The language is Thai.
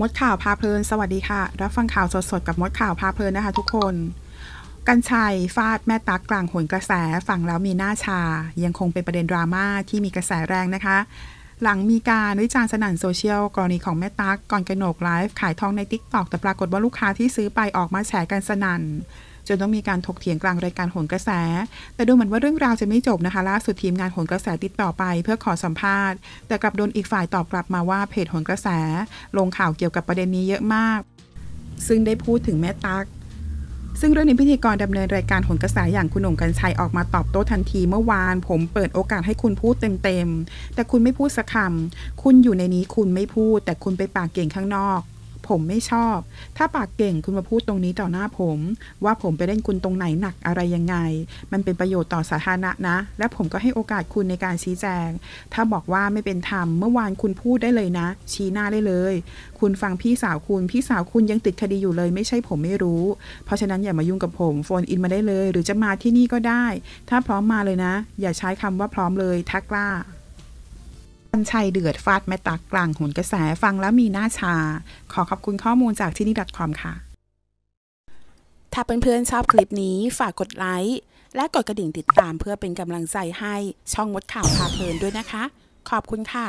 มดข่าวพาเพลินสวัสดีค่ะ รับฟังข่าวสดๆกับมดข่าวพาเพลินนะคะทุกคน กัญชัยฟาดแม่ตักกลางหนกระแสฝั่งแล้วมีหน้าชา ยังคงเป็นประเด็นดราม่าที่มีกระแสแรงนะคะ หลังมีการวิจารณ์สนั่นโซเชียลกรณีของแม่ตักก่อนกระหนกไลฟ์ขายทองในทิกตอกแต่ปรากฏว่าลูกค้าที่ซื้อไปออกมาแฉกันสนั่นจนต้องมีการถกเถียงกลางรายการโหนกระแส แต่ดูเหมือนว่าเรื่องราวจะไม่จบนะคะ ล่าสุดทีมงานโหนกระแสติดต่อไปเพื่อขอสัมภาษณ์ แต่กลับโดนอีกฝ่ายตอบกลับมาว่าเพจโหนกระแส ลงข่าวเกี่ยวกับประเด็นนี้เยอะมาก ซึ่งได้พูดถึงแม่ตั๊ก ซึ่งเรื่องนี้พิธีกรดำเนินรายการโหนกระแสอย่างคุณหนุ่มกัญชัยออกมาตอบโต้ทันทีเมื่อวาน ผมเปิดโอกาสให้คุณพูดเต็มๆ แต่คุณไม่พูดสักคำ คุณอยู่ในนี้คุณไม่พูด แต่คุณไปปากเก่งข้างนอกผมไม่ชอบ ถ้าปากเก่งคุณมาพูดตรงนี้ต่อหน้าผม ว่าผมไปเล่นคุณตรงไหนหนักอะไรยังไง มันเป็นประโยชน์ต่อสาธารณะนะ และผมก็ให้โอกาสคุณในการชี้แจง ถ้าบอกว่าไม่เป็นธรรมเมื่อวานคุณพูดได้เลยนะ ชี้หน้าได้เลย คุณฟังพี่สาวคุณ พี่สาวคุณยังติดคดีอยู่เลย ไม่ใช่ผมไม่รู้ เพราะฉะนั้นอย่ามายุ่งกับผม โฟนอินมาได้เลย หรือจะมาที่นี่ก็ได้ ถ้าพร้อมมาเลยนะ อย่าใช้คำว่าพร้อมเลยทักกล้าอันชัย เดือดฟาดแม่ตากกลางหุนกระแส ฟังแล้วมีหน้าชา ขอขอบคุณข้อมูลจากที่นี่วามค่ะ ถ้าเเพื่อนๆชอบคลิปนี้ฝากกดไลค์ และกดกระดิ่งติดตามเพื่อเป็นกำลังใจให้ช่องมดข่าวพาเพลินด้วยนะคะ ขอบคุณค่ะ